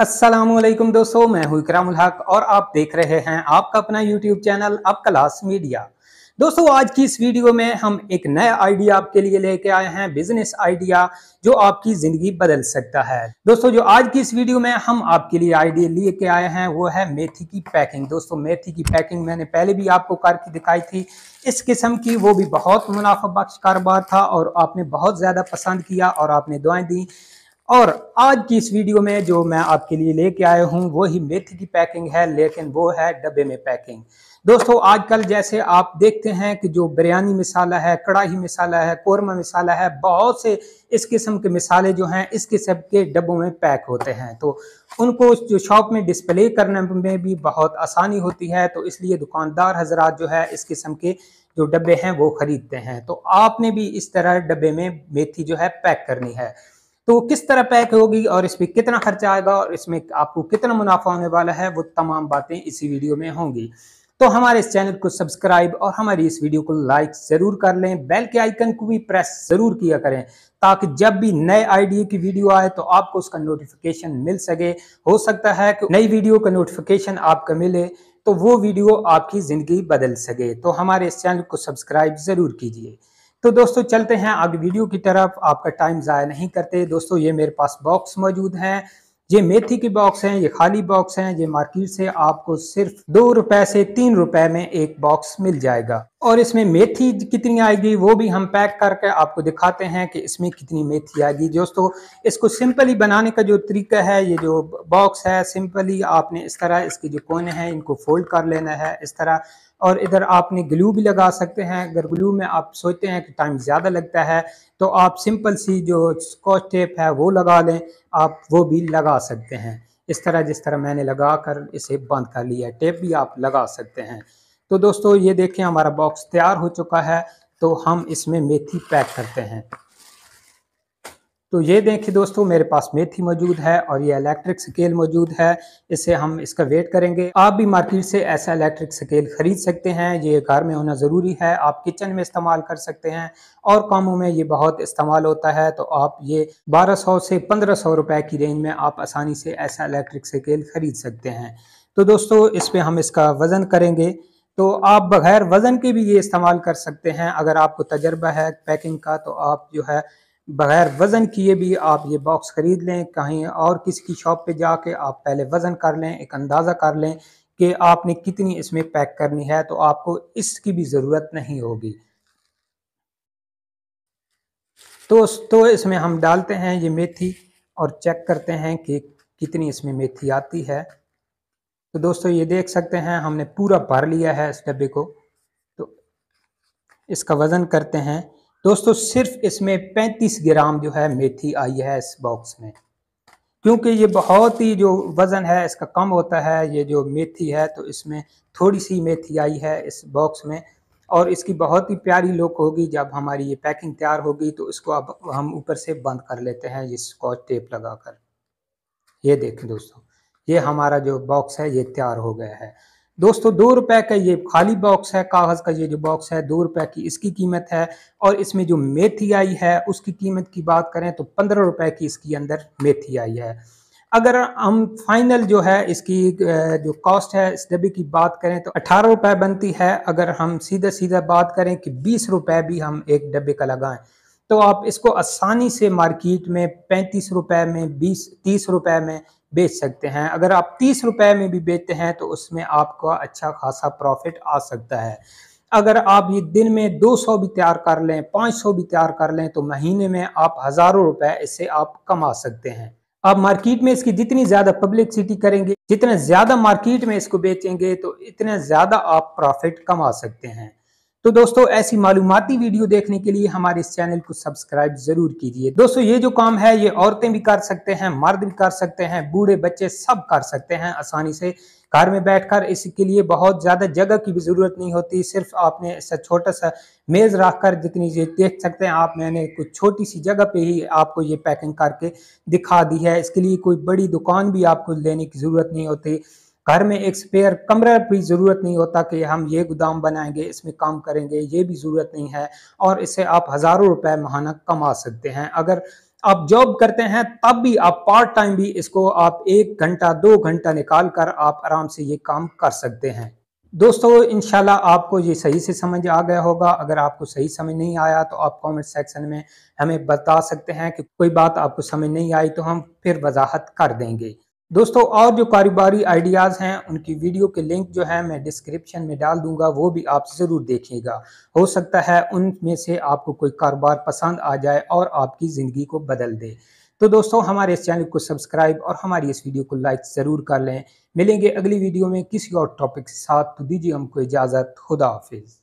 असलम दोस्तों मैं हूँ इकराम हक और आप देख रहे हैं आपका अपना YouTube चैनल अब क्लास मीडिया दोस्तों आज की इस वीडियो में हम एक नया आइडिया आपके लिए लेके आए हैं बिजनेस आइडिया जो आपकी ज़िंदगी बदल सकता है दोस्तों जो आज की इस वीडियो में हम आपके लिए आइडिया लेके आए हैं वो है मेथी की पैकिंग दोस्तों मेथी की पैकिंग मैंने पहले भी आपको करके दिखाई थी इस किस्म की वो भी बहुत मुनाफा बख्श कारोबार था और आपने बहुत ज़्यादा पसंद किया और आपने दुआएं दी और आज की इस वीडियो में जो मैं आपके लिए लेके आया हूँ वही मेथी की पैकिंग है लेकिन वो है डब्बे में पैकिंग दोस्तों आजकल जैसे आप देखते हैं कि जो बिरयानी मिसाला है कड़ाही मिसाला है कोरमा मिसाला है बहुत से इस किस्म के मिसाले जो हैं इस किस्म के डब्बों में पैक होते हैं तो उनको जो शॉप में डिस्प्ले करने में भी बहुत आसानी होती है तो इसलिए दुकानदार हजरात जो है इस किस्म के जो डब्बे हैं वो ख़रीदते हैं तो आपने भी इस तरह डब्बे में मेथी जो है पैक करनी है तो किस तरह पैक होगी और इसमें कितना खर्चा आएगा और इसमें आपको कितना मुनाफा होने वाला है वो तमाम बातें इसी वीडियो में होंगी तो हमारे इस चैनल को सब्सक्राइब और हमारी इस वीडियो को लाइक जरूर कर लें बेल के आइकन को भी प्रेस जरूर किया करें ताकि जब भी नए आइडिया की वीडियो आए तो आपको उसका नोटिफिकेशन मिल सके हो सकता है कि नई वीडियो का नोटिफिकेशन आपको मिले तो वो वीडियो आपकी ज़िंदगी बदल सके तो हमारे इस चैनल को सब्सक्राइब ज़रूर कीजिए तो दोस्तों चलते हैं आगे वीडियो की तरफ आपका टाइम ज़ाया नहीं करते दोस्तों ये मेरे पास बॉक्स मौजूद हैं ये मेथी की बॉक्स हैं ये खाली बॉक्स हैं ये मार्केट से आपको सिर्फ दो रुपए से तीन रुपए में एक बॉक्स मिल जाएगा और इसमें मेथी कितनी आएगी वो भी हम पैक करके आपको दिखाते हैं कि इसमें कितनी मेथी आएगी दोस्तों इसको सिंपली बनाने का जो तरीका है ये जो बॉक्स है सिंपली आपने इस तरह इसके जो कोने हैं इनको फोल्ड कर लेना है इस तरह और इधर आपने ग्लू भी लगा सकते हैं अगर ग्लू में आप सोचते हैं कि टाइम ज़्यादा लगता है तो आप सिंपल सी जो स्कॉच टेप है वो लगा लें आप वो भी लगा सकते हैं इस तरह जिस तरह मैंने लगा कर इसे बंद कर लिया टेप भी आप लगा सकते हैं तो दोस्तों ये देखें हमारा बॉक्स तैयार हो चुका है तो हम इसमें मेथी पैक करते हैं तो ये देखिए दोस्तों मेरे पास मेथी मौजूद है और ये इलेक्ट्रिक स्केल मौजूद है इसे हम इसका वेट करेंगे आप भी मार्केट से ऐसा इलेक्ट्रिक स्केल खरीद सकते हैं ये घर में होना ज़रूरी है आप किचन में इस्तेमाल कर सकते हैं और कामों में ये बहुत इस्तेमाल होता है तो आप ये 1200 से 1500 रुपए की रेंज में आप आसानी से ऐसा इलेक्ट्रिक स्केल खरीद सकते हैं तो दोस्तों इस पर हम इसका वज़न करेंगे तो आप बगैर वज़न के भी ये इस्तेमाल कर सकते हैं अगर आपको तजर्बा है पैकिंग का तो आप जो है बग़ैर वज़न किए भी आप ये बॉक्स ख़रीद लें कहीं और किसी की शॉप पे जाके आप पहले वज़न कर लें एक अंदाज़ा कर लें कि आपने कितनी इसमें पैक करनी है तो आपको इसकी भी ज़रूरत नहीं होगी तो तो इसमें हम डालते हैं ये मेथी और चेक करते हैं कि कितनी इसमें मेथी आती है तो दोस्तों ये देख सकते हैं हमने पूरा भर लिया है इस डब्बे को तो इसका वज़न करते हैं दोस्तों सिर्फ इसमें 35 ग्राम जो है मेथी आई है इस बॉक्स में क्योंकि ये बहुत ही जो वज़न है इसका कम होता है ये जो मेथी है तो इसमें थोड़ी सी मेथी आई है इस बॉक्स में और इसकी बहुत ही प्यारी लुक होगी जब हमारी ये पैकिंग तैयार होगी तो इसको अब हम ऊपर से बंद कर लेते हैं ये स्कॉच टेप लगाकर ये देखें दोस्तों ये हमारा जो बॉक्स है ये तैयार हो गया है दोस्तों दो रुपए का ये खाली बॉक्स है कागज़ का ये जो बॉक्स है दो रुपए की इसकी कीमत है और इसमें जो मेथी आई है उसकी कीमत की बात करें तो पंद्रह रुपए की इसके अंदर मेथी आई है अगर हम फाइनल जो है इसकी जो कॉस्ट है इस डब्बे की बात करें तो अठारह रुपए बनती है अगर हम सीधा सीधा बात करें कि बीस रुपए भी हम एक डब्बे का लगाएं तो आप इसको आसानी से मार्केट में पैंतीस रुपए में बीस तीस रुपए में बेच सकते हैं अगर आप तीस रुपए में भी बेचते हैं तो उसमें आपका अच्छा खासा प्रॉफिट आ सकता है अगर आप ये दिन में 200 भी तैयार कर लें 500 भी तैयार कर लें तो महीने में आप हज़ारों रुपए इससे आप कमा सकते हैं आप मार्केट में इसकी जितनी ज़्यादा पब्लिसिटी करेंगे जितने ज़्यादा मार्केट में इसको बेचेंगे तो इतने ज़्यादा आप प्रॉफिट कमा सकते हैं तो दोस्तों ऐसी मालूमती वीडियो देखने के लिए हमारे इस चैनल को सब्सक्राइब जरूर कीजिए दोस्तों ये जो काम है ये औरतें भी कर सकते हैं मर्द भी कर सकते हैं बूढ़े बच्चे सब कर सकते हैं आसानी से कार में बैठकर इसके लिए बहुत ज़्यादा जगह की भी ज़रूरत नहीं होती सिर्फ आपने ऐसा छोटा सा मेज़ रख कर जितनी ये देख सकते हैं आप मैंने कुछ छोटी सी जगह पे ही आपको ये पैकिंग करके दिखा दी है इसके लिए कोई बड़ी दुकान भी आपको लेने की ज़रूरत नहीं होती घर में एक स्पेयर कमरा भी ज़रूरत नहीं होता कि हम ये गोदाम बनाएंगे इसमें काम करेंगे ये भी ज़रूरत नहीं है और इससे आप हज़ारों रुपए महाना कमा सकते हैं अगर आप जॉब करते हैं तब भी आप पार्ट टाइम भी इसको आप एक घंटा दो घंटा निकाल कर आप आराम से ये काम कर सकते हैं दोस्तों इनशाला आपको ये सही से समझ आ गया होगा अगर आपको सही समझ नहीं आया तो आप कमेंट सेक्शन में हमें बता सकते हैं कि कोई बात आपको समझ नहीं आई तो हम फिर वजाहत कर देंगे दोस्तों और जो कारोबारी आइडियाज़ हैं उनकी वीडियो के लिंक जो है मैं डिस्क्रिप्शन में डाल दूंगा वो भी आप ज़रूर देखिएगा हो सकता है उनमें से आपको कोई कारोबार पसंद आ जाए और आपकी ज़िंदगी को बदल दे तो दोस्तों हमारे इस चैनल को सब्सक्राइब और हमारी इस वीडियो को लाइक ज़रूर कर लें मिलेंगे अगली वीडियो में किसी और टॉपिक के साथ तो दीजिए हमको इजाज़त खुदा हाफिज़